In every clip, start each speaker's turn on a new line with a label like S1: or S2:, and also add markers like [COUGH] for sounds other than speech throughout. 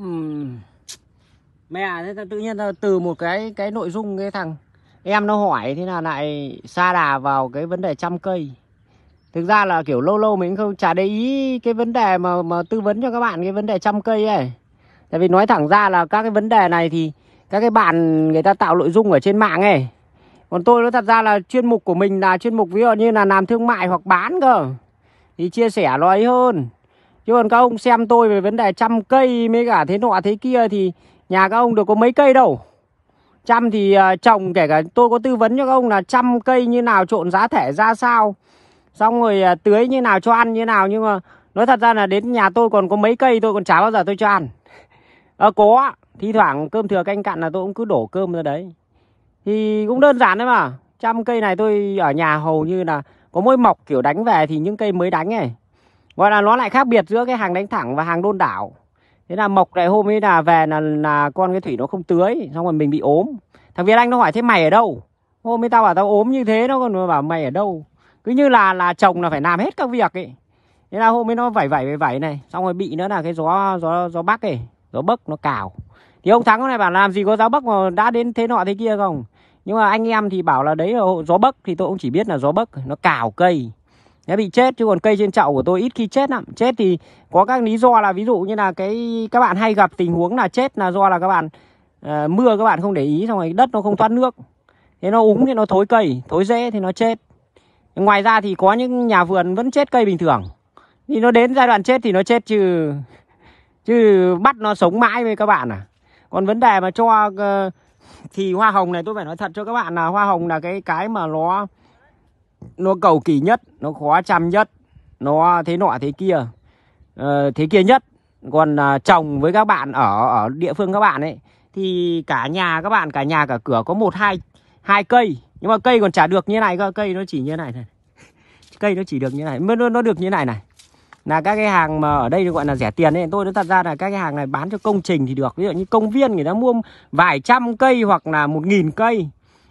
S1: uhm. mẹ thế tự nhiên từ một cái cái nội dung cái thằng em nó hỏi thế là lại xa đà vào cái vấn đề trăm cây thực ra là kiểu lâu lâu mình không chả để ý cái vấn đề mà mà tư vấn cho các bạn cái vấn đề trăm cây ấy tại vì nói thẳng ra là các cái vấn đề này thì các cái bạn người ta tạo nội dung ở trên mạng ấy còn tôi nó thật ra là chuyên mục của mình là chuyên mục ví dụ như là làm thương mại hoặc bán cơ thì chia sẻ nó ấy hơn Chứ còn các ông xem tôi về vấn đề trăm cây mới cả thế nọ thế kia thì nhà các ông được có mấy cây đâu. Trăm thì à, trồng kể cả tôi có tư vấn cho các ông là trăm cây như nào trộn giá thể ra sao. Xong rồi à, tưới như nào cho ăn như nào nhưng mà nói thật ra là đến nhà tôi còn có mấy cây tôi còn chả bao giờ tôi cho ăn. À, [LAUGHS] ờ, có, thi thoảng cơm thừa canh cặn là tôi cũng cứ đổ cơm ra đấy. Thì cũng đơn giản đấy mà. Trăm cây này tôi ở nhà hầu như là có mỗi mọc kiểu đánh về thì những cây mới đánh này gọi là nó lại khác biệt giữa cái hàng đánh thẳng và hàng đôn đảo thế là mộc này hôm ấy là về là là con cái thủy nó không tưới xong rồi mình bị ốm thằng việt anh nó hỏi thế mày ở đâu hôm ấy tao bảo tao ốm như thế nó còn bảo mày ở đâu cứ như là là chồng là phải làm hết các việc ấy thế là hôm ấy nó vẩy vẩy vẩy vẩy này xong rồi bị nữa là cái gió gió gió bắc ấy gió bấc nó cào thì ông thắng này bảo làm gì có gió bấc mà đã đến thế nọ thế kia không nhưng mà anh em thì bảo là đấy là gió bấc thì tôi cũng chỉ biết là gió bấc nó cào cây sẽ bị chết chứ còn cây trên chậu của tôi ít khi chết lắm chết thì có các lý do là ví dụ như là cái các bạn hay gặp tình huống là chết là do là các bạn uh, mưa các bạn không để ý xong rồi đất nó không thoát nước thế nó úng thì nó thối cây thối rễ thì nó chết ngoài ra thì có những nhà vườn vẫn chết cây bình thường thì nó đến giai đoạn chết thì nó chết chứ chứ bắt nó sống mãi với các bạn à còn vấn đề mà cho uh, thì hoa hồng này tôi phải nói thật cho các bạn là hoa hồng là cái cái mà nó nó cầu kỳ nhất nó khó chăm nhất nó thế nọ thế kia ờ, thế kia nhất còn uh, à, trồng với các bạn ở ở địa phương các bạn ấy thì cả nhà các bạn cả nhà cả cửa có một hai hai cây nhưng mà cây còn chả được như này cơ cây nó chỉ như này này [LAUGHS] cây nó chỉ được như này nó nó được như này này là các cái hàng mà ở đây gọi là rẻ tiền ấy tôi nói thật ra là các cái hàng này bán cho công trình thì được ví dụ như công viên người ta mua vài trăm cây hoặc là một nghìn cây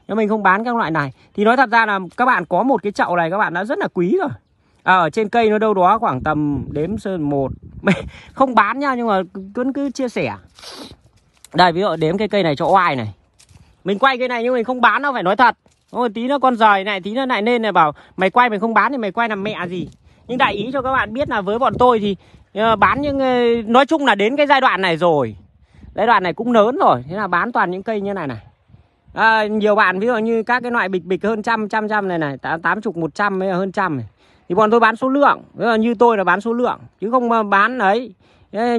S1: nếu mình không bán các loại này thì nói thật ra là các bạn có một cái chậu này các bạn đã rất là quý rồi à, ở trên cây nó đâu đó khoảng tầm đếm sơn một [LAUGHS] không bán nha nhưng mà cứ cứ chia sẻ đây ví dụ đếm cái cây này cho oai này mình quay cái này nhưng mình không bán đâu phải nói thật Ôi, tí nó con rời này tí nó lại nên này bảo mày quay mày không bán thì mày quay làm mẹ gì nhưng đại ý cho các bạn biết là với bọn tôi thì ờ, bán những ờ, nói chung là đến cái giai đoạn này rồi giai đoạn này cũng lớn rồi thế là bán toàn những cây như này này à, nhiều bạn ví dụ như các cái loại bịch bịch hơn trăm trăm trăm này này tám chục một trăm mới hơn trăm này thì bọn tôi bán số lượng ví dụ như tôi là bán số lượng chứ không bán đấy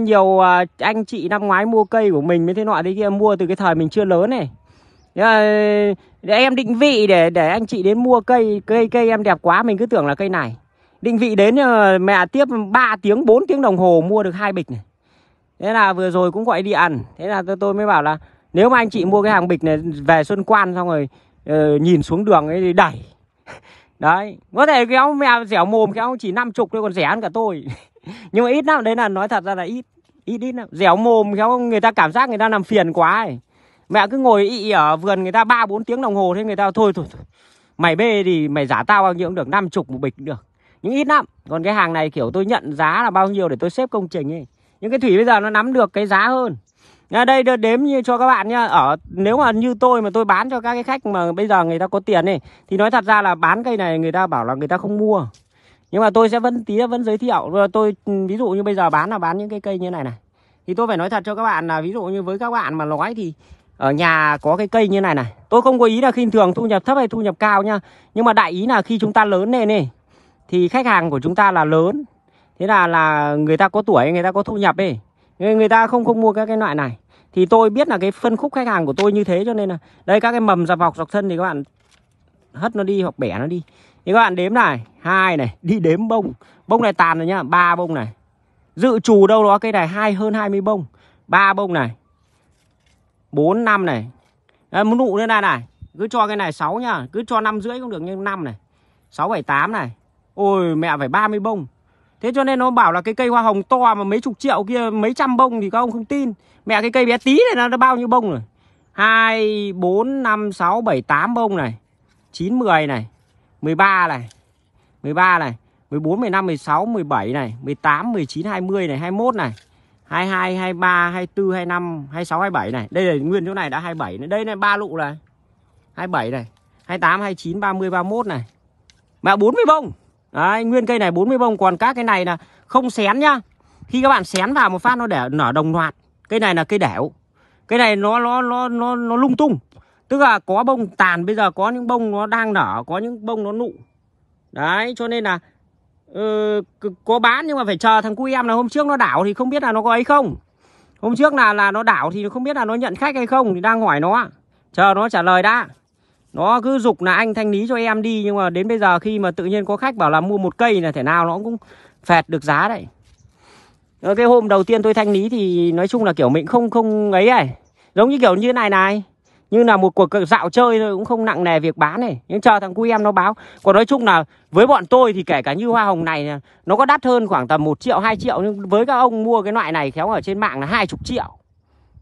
S1: nhiều à, anh chị năm ngoái mua cây của mình mới thế loại đấy kia mua từ cái thời mình chưa lớn này để em định vị để để anh chị đến mua cây cây cây em đẹp quá mình cứ tưởng là cây này định vị đến ờ, mẹ tiếp 3 tiếng 4 tiếng đồng hồ mua được hai bịch này thế là vừa rồi cũng gọi điện thế là tôi, tôi mới bảo là nếu mà anh chị mua cái hàng bịch này về xuân quan xong rồi uh, nhìn xuống đường ấy thì đẩy [LAUGHS] đấy có thể kéo mèo dẻo mồm kéo chỉ năm chục thôi còn rẻ hơn cả tôi [LAUGHS] nhưng mà ít lắm đấy là nói thật ra là ít ít ít lắm dẻo mồm kéo người ta cảm giác người ta làm phiền quá ấy. mẹ cứ ngồi ị ở vườn người ta ba bốn tiếng đồng hồ thế người ta thôi thôi, thôi. mày bê thì mày giả tao bao nhiêu cũng được năm chục một bịch được nhưng ít lắm còn cái hàng này kiểu tôi nhận giá là bao nhiêu để tôi xếp công trình ấy những cái thủy bây giờ nó nắm được cái giá hơn nha đây đếm như cho các bạn nhá ở nếu mà như tôi mà tôi bán cho các cái khách mà bây giờ người ta có tiền này thì nói thật ra là bán cây này người ta bảo là người ta không mua nhưng mà tôi sẽ vẫn tí vẫn giới thiệu tôi ví dụ như bây giờ bán là bán những cái cây như này này thì tôi phải nói thật cho các bạn là ví dụ như với các bạn mà nói thì ở nhà có cái cây như này này tôi không có ý là khinh thường thu nhập thấp hay thu nhập cao nhá nhưng mà đại ý là khi chúng ta lớn lên này thì khách hàng của chúng ta là lớn thế là là người ta có tuổi người ta có thu nhập ấy người, người ta không không mua các cái loại này thì tôi biết là cái phân khúc khách hàng của tôi như thế cho nên là đây các cái mầm dọc vọc dọc thân thì các bạn hất nó đi hoặc bẻ nó đi thì các bạn đếm này hai này đi đếm bông bông này tàn rồi nhá ba bông này dự trù đâu đó cây này hai hơn 20 bông ba bông này bốn năm này Đấy, một nụ nữa này này cứ cho cái này 6 nhá cứ cho năm rưỡi cũng được nhưng năm này 6 7 8 này ôi mẹ phải 30 bông Thế cho nên nó bảo là cái cây hoa hồng to mà mấy chục triệu kia mấy trăm bông thì các ông không tin. Mẹ cái cây bé tí này nó bao nhiêu bông rồi? 2 4 5 6 7 8 bông này. 9 10 này. 13 này. 13 này, 14 15 16 17 này, 18 19 20 này, 21 này. 22 23 24 25 26 27 này. Đây là nguyên chỗ này đã 27 này. Đây này ba lụ này. 27 này. 28 29 30 31 này. Mà 40 bông. Đấy, nguyên cây này 40 bông còn các cái này là không xén nhá. Khi các bạn xén vào một phát nó để nở đồng loạt. Cây này là cây đẻo. Cây này nó nó nó nó, nó lung tung. Tức là có bông tàn bây giờ có những bông nó đang nở, có những bông nó nụ. Đấy, cho nên là ừ, có bán nhưng mà phải chờ thằng cu em là hôm trước nó đảo thì không biết là nó có ấy không. Hôm trước là là nó đảo thì không biết là nó nhận khách hay không thì đang hỏi nó. Chờ nó trả lời đã nó cứ dục là anh thanh lý cho em đi nhưng mà đến bây giờ khi mà tự nhiên có khách bảo là mua một cây là thể nào nó cũng phẹt được giá đấy ờ, cái hôm đầu tiên tôi thanh lý thì nói chung là kiểu mình không không ấy này giống như kiểu như này này như là một cuộc dạo chơi thôi cũng không nặng nề việc bán này nhưng chờ thằng cu em nó báo còn nói chung là với bọn tôi thì kể cả như hoa hồng này nó có đắt hơn khoảng tầm 1 triệu 2 triệu nhưng với các ông mua cái loại này khéo ở trên mạng là hai chục triệu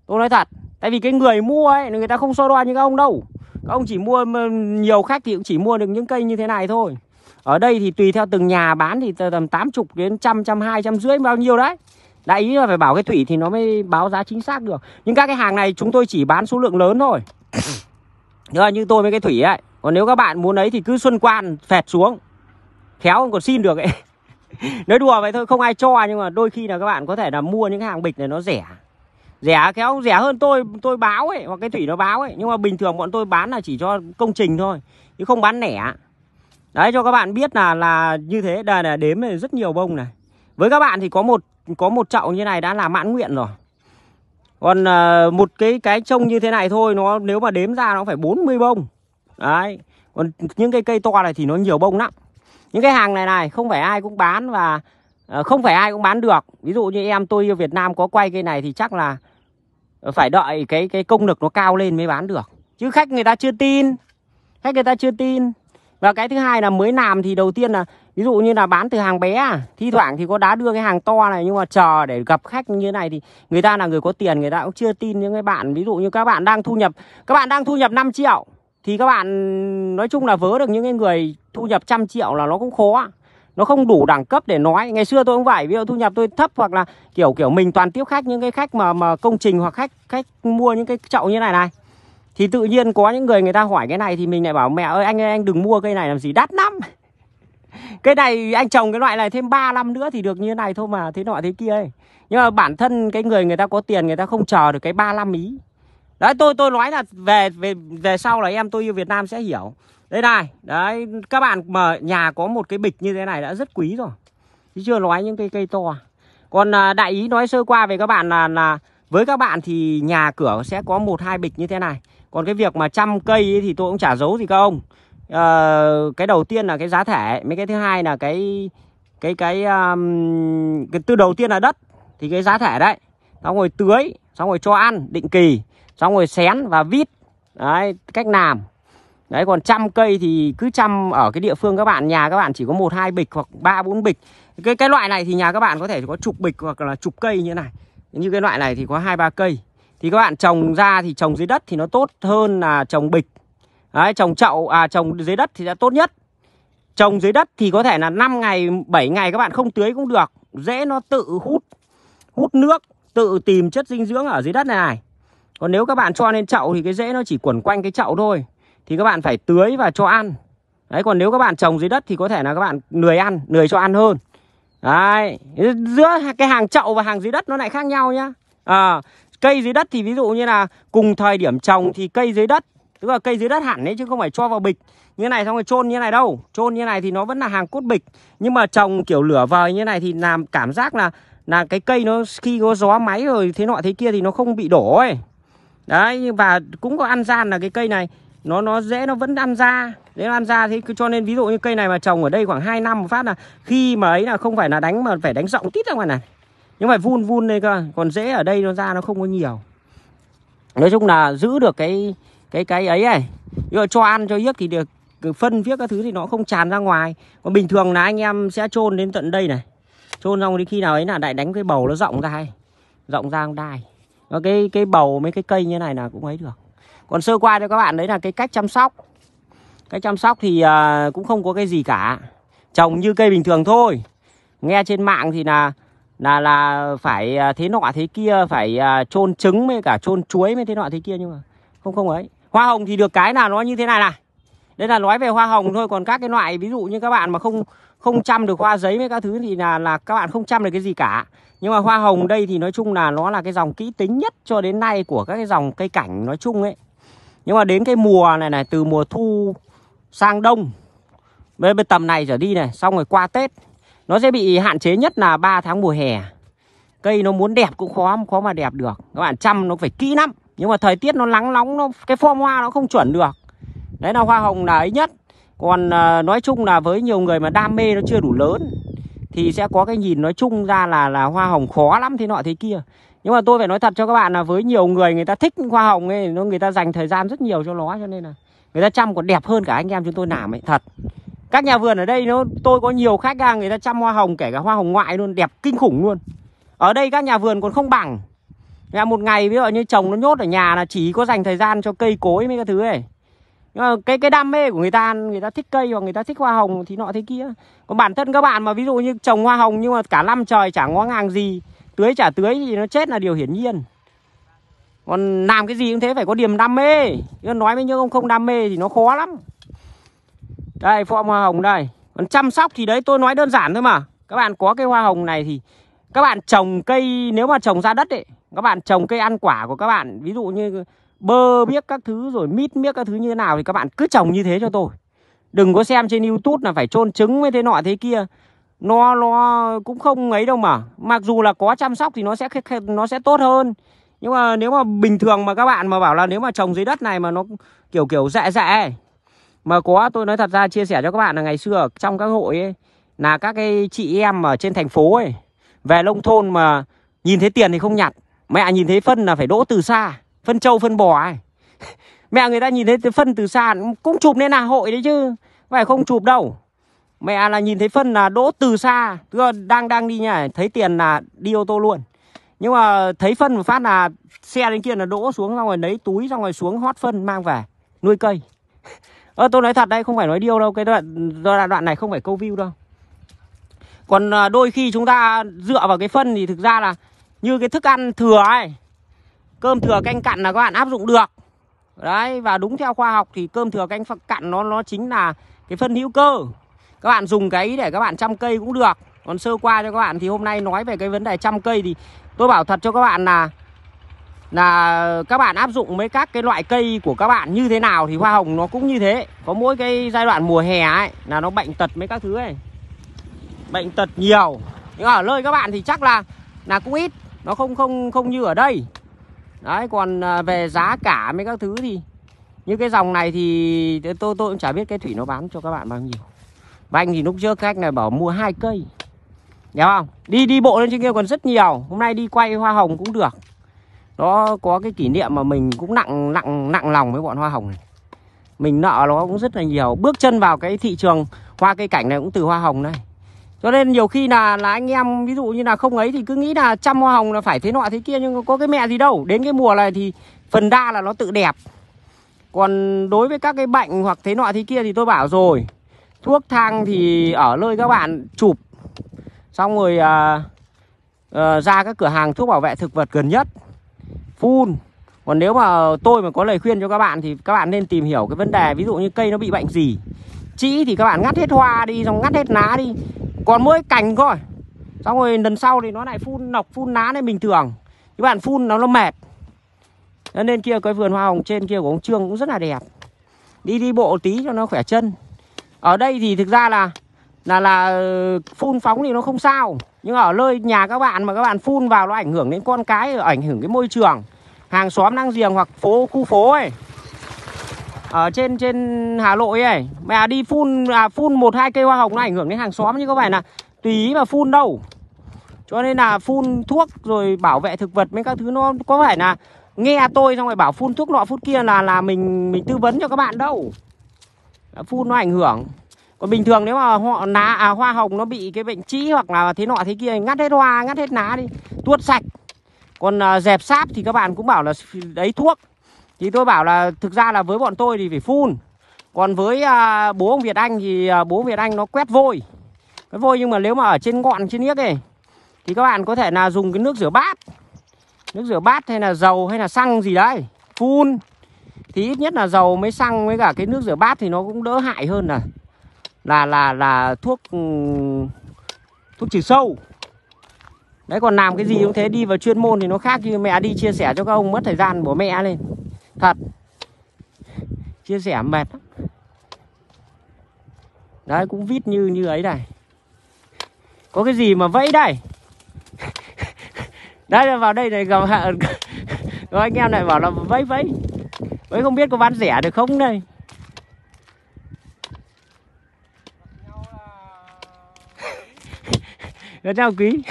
S1: tôi nói thật tại vì cái người mua ấy người ta không so đoan những ông đâu các ông chỉ mua nhiều khách thì cũng chỉ mua được những cây như thế này thôi ở đây thì tùy theo từng nhà bán thì tầm 80 đến trăm trăm hai trăm rưỡi bao nhiêu đấy đại ý là phải bảo cái thủy thì nó mới báo giá chính xác được nhưng các cái hàng này chúng tôi chỉ bán số lượng lớn thôi Đó, như tôi với cái thủy ấy còn nếu các bạn muốn ấy thì cứ xuân quan phẹt xuống khéo còn xin được ấy [LAUGHS] nói đùa vậy thôi không ai cho nhưng mà đôi khi là các bạn có thể là mua những hàng bịch này nó rẻ rẻ khéo rẻ hơn tôi tôi báo ấy hoặc cái thủy nó báo ấy nhưng mà bình thường bọn tôi bán là chỉ cho công trình thôi chứ không bán lẻ đấy cho các bạn biết là là như thế đây là đếm này rất nhiều bông này với các bạn thì có một có một chậu như này đã là mãn nguyện rồi còn ờ, một cái cái trông như thế này thôi nó nếu mà đếm ra nó phải 40 bông đấy còn những cái cây to này thì nó nhiều bông lắm những cái hàng này này không phải ai cũng bán và ờ, không phải ai cũng bán được ví dụ như em tôi yêu Việt Nam có quay cây này thì chắc là Ờ, phải đợi cái cái công lực nó cao lên mới bán được chứ khách người ta chưa tin khách người ta chưa tin và cái thứ hai là mới làm thì đầu tiên là ví dụ như là bán từ hàng bé à, thi thoảng thì có đá đưa cái hàng to này nhưng mà chờ để gặp khách như thế này thì người ta là người có tiền người ta cũng chưa tin những cái bạn ví dụ như các bạn đang thu nhập các bạn đang thu nhập 5 triệu thì các bạn nói chung là vớ được những cái người thu nhập trăm triệu là nó cũng khó nó không đủ đẳng cấp để nói ngày xưa tôi cũng vậy ví dụ thu nhập tôi thấp hoặc là kiểu kiểu mình toàn tiếp khách những cái khách mà mà công trình hoặc khách khách mua những cái chậu như này này thì tự nhiên có những người người ta hỏi cái này thì mình lại bảo mẹ ơi anh ơi, anh đừng mua cây này làm gì đắt lắm [LAUGHS] cái này anh trồng cái loại này thêm 3 năm nữa thì được như thế này thôi mà thế nọ thế kia ấy nhưng mà bản thân cái người người ta có tiền người ta không chờ được cái 3 năm ý đấy tôi tôi nói là về về về sau là em tôi yêu Việt Nam sẽ hiểu đây này đấy các bạn mà nhà có một cái bịch như thế này đã rất quý rồi chứ chưa nói những cây cây to còn à, đại ý nói sơ qua về các bạn là là với các bạn thì nhà cửa sẽ có một hai bịch như thế này còn cái việc mà trăm cây ấy thì tôi cũng chả giấu gì các ông à, cái đầu tiên là cái giá thể mấy cái thứ hai là cái cái cái um, cái từ đầu tiên là đất thì cái giá thể đấy xong rồi tưới xong rồi cho ăn định kỳ xong rồi xén và vít đấy cách làm Đấy còn trăm cây thì cứ trăm ở cái địa phương các bạn nhà các bạn chỉ có một hai bịch hoặc ba bốn bịch. Cái cái loại này thì nhà các bạn có thể có chục bịch hoặc là chục cây như thế này. Như cái loại này thì có hai ba cây. Thì các bạn trồng ra thì trồng dưới đất thì nó tốt hơn là trồng bịch. Đấy, trồng chậu à trồng dưới đất thì đã tốt nhất. Trồng dưới đất thì có thể là 5 ngày 7 ngày các bạn không tưới cũng được, dễ nó tự hút hút nước, tự tìm chất dinh dưỡng ở dưới đất này này. Còn nếu các bạn cho lên chậu thì cái rễ nó chỉ quẩn quanh cái chậu thôi thì các bạn phải tưới và cho ăn đấy còn nếu các bạn trồng dưới đất thì có thể là các bạn lười ăn lười cho ăn hơn đấy giữa cái hàng chậu và hàng dưới đất nó lại khác nhau nhá à, cây dưới đất thì ví dụ như là cùng thời điểm trồng thì cây dưới đất tức là cây dưới đất hẳn đấy chứ không phải cho vào bịch như này xong rồi chôn như này đâu chôn như này thì nó vẫn là hàng cốt bịch nhưng mà trồng kiểu lửa vời như này thì làm cảm giác là là cái cây nó khi có gió máy rồi thế nọ thế kia thì nó không bị đổ ấy đấy và cũng có ăn gian là cái cây này nó nó dễ nó vẫn ăn ra nếu ăn ra thì cứ cho nên ví dụ như cây này mà trồng ở đây khoảng 2 năm một phát là khi mà ấy là không phải là đánh mà phải đánh rộng tít ra ngoài này nhưng phải vun vun đây cơ còn dễ ở đây nó ra nó không có nhiều nói chung là giữ được cái cái cái ấy này nhưng cho ăn cho yếc thì được phân viết các thứ thì nó không tràn ra ngoài còn bình thường là anh em sẽ chôn đến tận đây này chôn xong đến khi nào ấy là đại đánh cái bầu nó rộng ra hay rộng ra không đai cái cái bầu mấy cái cây như này là cũng ấy được còn sơ qua cho các bạn đấy là cái cách chăm sóc cách chăm sóc thì uh, cũng không có cái gì cả trồng như cây bình thường thôi nghe trên mạng thì là là là phải à, thế nọ thế kia phải à, chôn trứng với cả chôn chuối với thế nọ thế kia nhưng mà không không ấy hoa hồng thì được cái là nó như thế này này đây là nói về hoa hồng thôi còn các cái loại ví dụ như các bạn mà không không chăm được hoa giấy với các thứ thì là là các bạn không chăm được cái gì cả nhưng mà hoa hồng đây thì nói chung là nó là cái dòng kỹ tính nhất cho đến nay của các cái dòng cây cảnh nói chung ấy nhưng mà đến cái mùa này này từ mùa thu sang đông bên, bên tầm này trở đi này xong rồi qua tết nó sẽ bị hạn chế nhất là 3 tháng mùa hè cây nó muốn đẹp cũng khó khó mà đẹp được các bạn chăm nó phải kỹ lắm nhưng mà thời tiết nó nắng nóng nó cái form hoa nó không chuẩn được đấy là hoa hồng là ấy nhất còn à, nói chung là với nhiều người mà đam mê nó chưa đủ lớn thì sẽ có cái nhìn nói chung ra là là hoa hồng khó lắm thế nọ thế kia nhưng mà tôi phải nói thật cho các bạn là với nhiều người người ta thích hoa hồng ấy nó người ta dành thời gian rất nhiều cho nó cho nên là người ta chăm còn đẹp hơn cả anh em chúng tôi làm ấy thật các nhà vườn ở đây nó tôi có nhiều khách ra người ta chăm hoa hồng kể cả hoa hồng ngoại luôn đẹp kinh khủng luôn ở đây các nhà vườn còn không bằng nhà một ngày ví dụ như chồng nó nhốt ở nhà là chỉ có dành thời gian cho cây cối mấy cái thứ ấy nhưng mà cái cái đam mê của người ta người ta thích cây hoặc người ta thích hoa hồng thì nọ thế kia còn bản thân các bạn mà ví dụ như trồng hoa hồng nhưng mà cả năm trời chẳng ngó ngàng gì tưới chả tưới thì nó chết là điều hiển nhiên còn làm cái gì cũng thế phải có điểm đam mê Chứ nói với những ông không đam mê thì nó khó lắm Đây phong hoa hồng đây Còn chăm sóc thì đấy tôi nói đơn giản thôi mà Các bạn có cái hoa hồng này thì Các bạn trồng cây nếu mà trồng ra đất ấy Các bạn trồng cây ăn quả của các bạn Ví dụ như bơ biết các thứ rồi mít biết các thứ như thế nào Thì các bạn cứ trồng như thế cho tôi Đừng có xem trên Youtube là phải trôn trứng với thế nọ thế kia nó nó cũng không ấy đâu mà mặc dù là có chăm sóc thì nó sẽ nó sẽ tốt hơn nhưng mà nếu mà bình thường mà các bạn mà bảo là nếu mà trồng dưới đất này mà nó kiểu kiểu dạ dạ mà có tôi nói thật ra chia sẻ cho các bạn là ngày xưa trong các hội ấy là các cái chị em ở trên thành phố ấy về nông thôn mà nhìn thấy tiền thì không nhặt mẹ nhìn thấy phân là phải đỗ từ xa phân trâu phân bò ấy [LAUGHS] mẹ người ta nhìn thấy phân từ xa cũng chụp lên là hội đấy chứ phải không chụp đâu mẹ là nhìn thấy phân là đỗ từ xa cứ đang đang đi nhá thấy tiền là đi ô tô luôn nhưng mà thấy phân một phát là xe đến kia là đỗ xuống xong rồi lấy túi xong rồi xuống hót phân mang về nuôi cây [LAUGHS] ơ tôi nói thật đây không phải nói điêu đâu cái đoạn đoạn đoạn này không phải câu view đâu còn à, đôi khi chúng ta dựa vào cái phân thì thực ra là như cái thức ăn thừa ấy cơm thừa canh cặn là các bạn áp dụng được đấy và đúng theo khoa học thì cơm thừa canh cặn nó nó chính là cái phân hữu cơ các bạn dùng cái để các bạn chăm cây cũng được còn sơ qua cho các bạn thì hôm nay nói về cái vấn đề chăm cây thì tôi bảo thật cho các bạn là là các bạn áp dụng mấy các cái loại cây của các bạn như thế nào thì hoa hồng nó cũng như thế có mỗi cái giai đoạn mùa hè ấy là nó bệnh tật mấy các thứ ấy bệnh tật nhiều nhưng ở nơi các bạn thì chắc là là cũng ít nó không không không như ở đây đấy còn à, về giá cả mấy các thứ thì như cái dòng này thì tôi tôi cũng chả biết cái thủy nó bán cho các bạn bao nhiêu và anh thì lúc trước khách này bảo mua hai cây nhớ không? Đi đi bộ lên trên kia còn rất nhiều Hôm nay đi quay hoa hồng cũng được Nó có cái kỷ niệm mà mình cũng nặng nặng nặng lòng với bọn hoa hồng này Mình nợ nó cũng rất là nhiều Bước chân vào cái thị trường hoa cây cảnh này cũng từ hoa hồng này cho nên nhiều khi là là anh em ví dụ như là không ấy thì cứ nghĩ là chăm hoa hồng là phải thế nọ thế kia nhưng có cái mẹ gì đâu. Đến cái mùa này thì phần đa là nó tự đẹp. Còn đối với các cái bệnh hoặc thế nọ thế kia thì tôi bảo rồi, thuốc thang thì ở nơi các bạn chụp xong rồi à, à, ra các cửa hàng thuốc bảo vệ thực vật gần nhất phun còn nếu mà tôi mà có lời khuyên cho các bạn thì các bạn nên tìm hiểu cái vấn đề ví dụ như cây nó bị bệnh gì chỉ thì các bạn ngắt hết hoa đi xong ngắt hết lá đi còn mỗi cành thôi xong rồi lần sau thì nó lại phun nọc phun lá này bình thường các bạn phun nó nó mệt nên kia cái vườn hoa hồng trên kia của ông trương cũng rất là đẹp đi đi bộ tí cho nó khỏe chân ở đây thì thực ra là là là ờ, phun phóng thì nó không sao nhưng ở nơi nhà các bạn mà các bạn phun vào nó ảnh hưởng đến con cái ảnh hưởng cái môi trường hàng xóm đang giềng hoặc phố khu phố ấy ở trên trên Hà Nội ấy mà đi phun à, phun một hai cây hoa hồng nó ảnh hưởng đến hàng xóm chứ có phải là tùy ý mà phun đâu cho nên là phun thuốc rồi bảo vệ thực vật mấy các thứ nó có phải là nghe tôi xong rồi bảo phun thuốc nọ phút kia là là mình mình tư vấn cho các bạn đâu phun nó ảnh hưởng còn bình thường nếu mà họ lá à, hoa hồng nó bị cái bệnh trĩ hoặc là thế nọ thế kia ngắt hết hoa ngắt hết lá đi tuốt sạch còn à, dẹp sáp thì các bạn cũng bảo là đấy thuốc thì tôi bảo là thực ra là với bọn tôi thì phải phun còn với à, bố ông Việt Anh thì à, bố Việt Anh nó quét vôi cái vôi nhưng mà nếu mà ở trên ngọn trên yếc này thì các bạn có thể là dùng cái nước rửa bát nước rửa bát hay là dầu hay là xăng gì đấy phun thì ít nhất là dầu mới xăng với cả cái nước rửa bát thì nó cũng đỡ hại hơn là là là là thuốc ừ, thuốc trừ sâu đấy còn làm cái gì cũng thế đi vào chuyên môn thì nó khác như mẹ đi chia sẻ cho các ông mất thời gian của mẹ lên thật chia sẻ mệt lắm đấy cũng vít như như ấy này có cái gì mà vẫy đây [LAUGHS] đấy vào đây này gặp các [LAUGHS] anh em này bảo là vẫy vẫy Mới không biết có bán rẻ được không đây [LAUGHS] Nó chào quý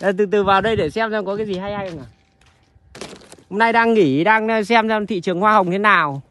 S1: ờ, Từ từ vào đây để xem xem có cái gì hay hay không à Hôm nay đang nghỉ, đang ờ, xem xem thị trường hoa hồng thế nào